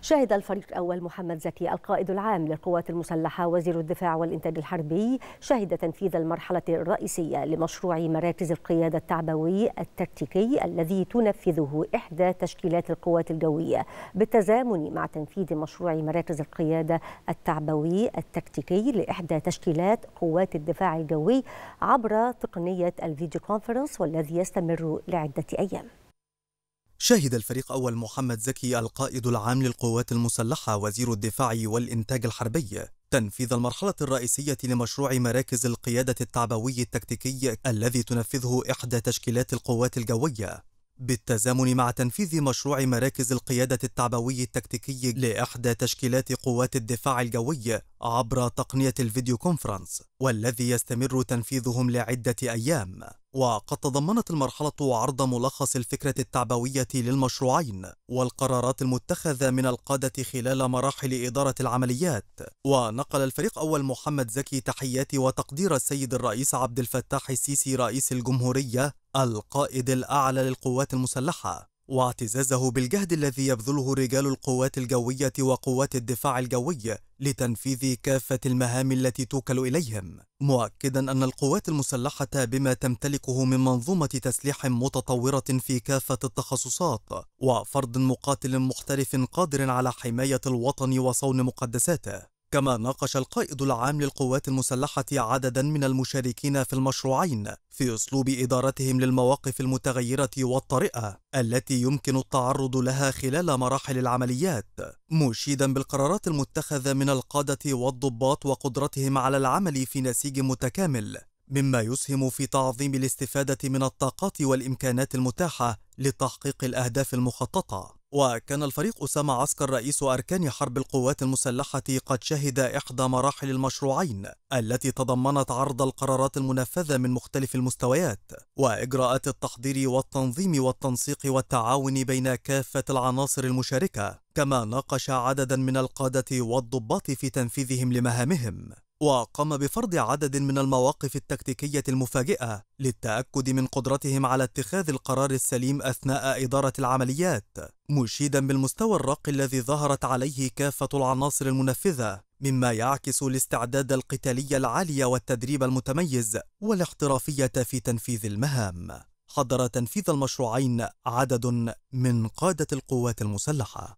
شهد الفريق الأول محمد زكي القائد العام للقوات المسلحة وزير الدفاع والإنتاج الحربي شهد تنفيذ المرحلة الرئيسية لمشروع مراكز القيادة التعبوي التكتيكي الذي تنفذه إحدى تشكيلات القوات الجوية بالتزامن مع تنفيذ مشروع مراكز القيادة التعبوي التكتيكي لإحدى تشكيلات قوات الدفاع الجوي عبر تقنية الفيديو كونفرنس والذي يستمر لعدة أيام شهد الفريق أول محمد زكي القائد العام للقوات المسلحة وزير الدفاع والإنتاج الحربي تنفيذ المرحلة الرئيسية لمشروع مراكز القيادة التعبوي التكتيكي الذي تنفذه إحدى تشكيلات القوات الجوية بالتزامن مع تنفيذ مشروع مراكز القيادة التعبوي التكتيكي لإحدى تشكيلات قوات الدفاع الجوي عبر تقنية الفيديو كونفرنس والذي يستمر تنفيذهم لعدة أيام وقد تضمنت المرحلة عرض ملخص الفكرة التعبوية للمشروعين والقرارات المتخذة من القادة خلال مراحل إدارة العمليات ونقل الفريق أول محمد زكي تحيات وتقدير السيد الرئيس عبد الفتاح السيسي رئيس الجمهورية القائد الأعلى للقوات المسلحة واعتزازه بالجهد الذي يبذله رجال القوات الجوية وقوات الدفاع الجوي لتنفيذ كافة المهام التي توكل إليهم مؤكدا أن القوات المسلحة بما تمتلكه من منظومة تسليح متطورة في كافة التخصصات وفرض مقاتل محترف قادر على حماية الوطن وصون مقدساته كما ناقش القائد العام للقوات المسلحة عددا من المشاركين في المشروعين في أسلوب إدارتهم للمواقف المتغيرة والطارئة التي يمكن التعرض لها خلال مراحل العمليات مشيدا بالقرارات المتخذة من القادة والضباط وقدرتهم على العمل في نسيج متكامل مما يسهم في تعظيم الاستفادة من الطاقات والإمكانات المتاحة لتحقيق الأهداف المخططة وكان الفريق أسامة عسكر رئيس أركان حرب القوات المسلحة قد شهد إحدى مراحل المشروعين التي تضمنت عرض القرارات المنفذة من مختلف المستويات وإجراءات التحضير والتنظيم والتنسيق والتعاون بين كافة العناصر المشاركة كما ناقش عددا من القادة والضباط في تنفيذهم لمهامهم وقام بفرض عدد من المواقف التكتيكية المفاجئة للتأكد من قدرتهم على اتخاذ القرار السليم أثناء إدارة العمليات، مشيدا بالمستوى الراقي الذي ظهرت عليه كافة العناصر المنفذة، مما يعكس الاستعداد القتالي العالي والتدريب المتميز والاحترافية في تنفيذ المهام. حضر تنفيذ المشروعين عدد من قادة القوات المسلحة